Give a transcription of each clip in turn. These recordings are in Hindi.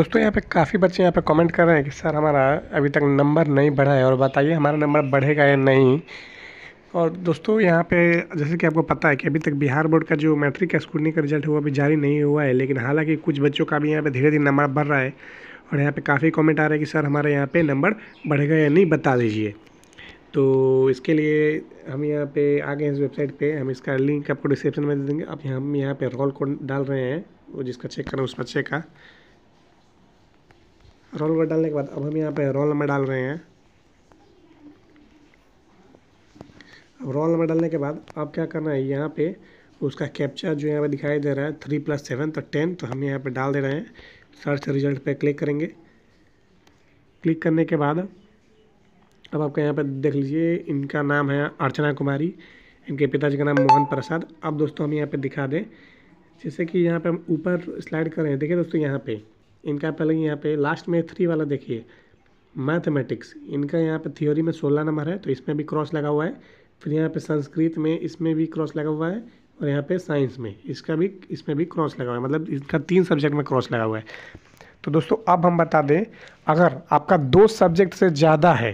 दोस्तों यहाँ पे काफ़ी बच्चे यहाँ पे कमेंट कर रहे हैं कि सर हमारा अभी तक नंबर नहीं बढ़ा है और बताइए हमारा नंबर बढ़ेगा या नहीं और दोस्तों यहाँ पे जैसे कि आपको पता है कि अभी तक बिहार बोर्ड का जो मैट्रिक का स्कूटनी का रिजल्ट हुआ अभी जारी नहीं हुआ है लेकिन हालांकि कुछ बच्चों का भी यहाँ पे धीरे धीरे नंबर बढ़ रहा है और यहाँ पे काफ़ी कमेंट आ रहा है कि सर हमारे यहाँ पे नंबर बढ़ेगा या नहीं बता दीजिए तो इसके लिए हम यहाँ पर आ गए इस वेबसाइट पर हम इसका लिंक आपको डिस्क्रिप्शन में दे देंगे अब हम यहाँ पर रोल कोड डाल रहे हैं जिसका चेक करें उस बच्चे का रोल नंबर डालने के बाद अब हम यहाँ पे रोल नंबर डाल रहे हैं अब रोल नंबर डालने के बाद अब क्या करना है यहाँ पे उसका कैप्चर जो यहाँ पे दिखाई दे रहा है थ्री प्लस सेवन तो टेन तो हम यहाँ पे डाल दे रहे हैं सर्च रिजल्ट पे क्लिक करेंगे क्लिक करने के बाद अब आपका यहाँ पे देख लीजिए इनका नाम है अर्चना कुमारी इनके पिताजी का नाम मोहन प्रसाद अब दोस्तों हम यहाँ पर दिखा दें जैसे कि यहाँ पे हम ऊपर स्लाइड कर रहे हैं देखिए दोस्तों यहाँ पे इनका पहले यहाँ पे लास्ट में थ्री वाला देखिए मैथमेटिक्स इनका यहाँ पे थ्योरी में सोलह नंबर है तो इसमें भी क्रॉस लगा हुआ है फिर यहाँ पे संस्कृत में इसमें भी क्रॉस लगा हुआ है और यहाँ पे साइंस में इसका भी इसमें भी क्रॉस लगा हुआ है मतलब इसका तीन सब्जेक्ट में क्रॉस लगा हुआ है तो दोस्तों अब हम बता दें अगर आपका दो सब्जेक्ट से ज़्यादा है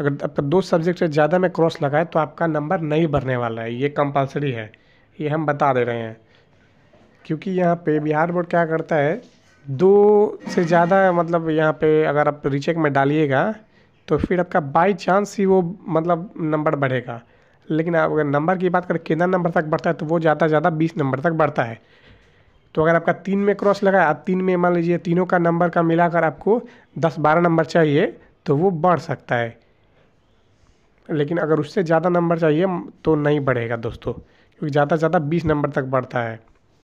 अगर आपका दो सब्जेक्ट से ज़्यादा में क्रॉस लगाए तो आपका नंबर नहीं भरने वाला है ये कंपलसरी है ये हम बता दे रहे हैं क्योंकि यहाँ पे बिहार बोर्ड क्या करता है दो से ज़्यादा मतलब यहाँ पे अगर आप रिचेक में डालिएगा तो फिर आपका बाई चांस ही वो मतलब नंबर बढ़ेगा लेकिन आप अगर नंबर की बात करें कितना नंबर तक बढ़ता है तो वो ज़्यादा से ज़्यादा बीस नंबर तक बढ़ता है तो अगर आपका तीन में क्रॉस लगा आप तीन में मान लीजिए तीनों का नंबर का मिलाकर आपको दस बारह नंबर चाहिए तो वो बढ़ सकता है लेकिन अगर उससे ज़्यादा नंबर चाहिए तो नहीं बढ़ेगा दोस्तों क्योंकि ज़्यादा से ज़्यादा बीस नंबर तक बढ़ता है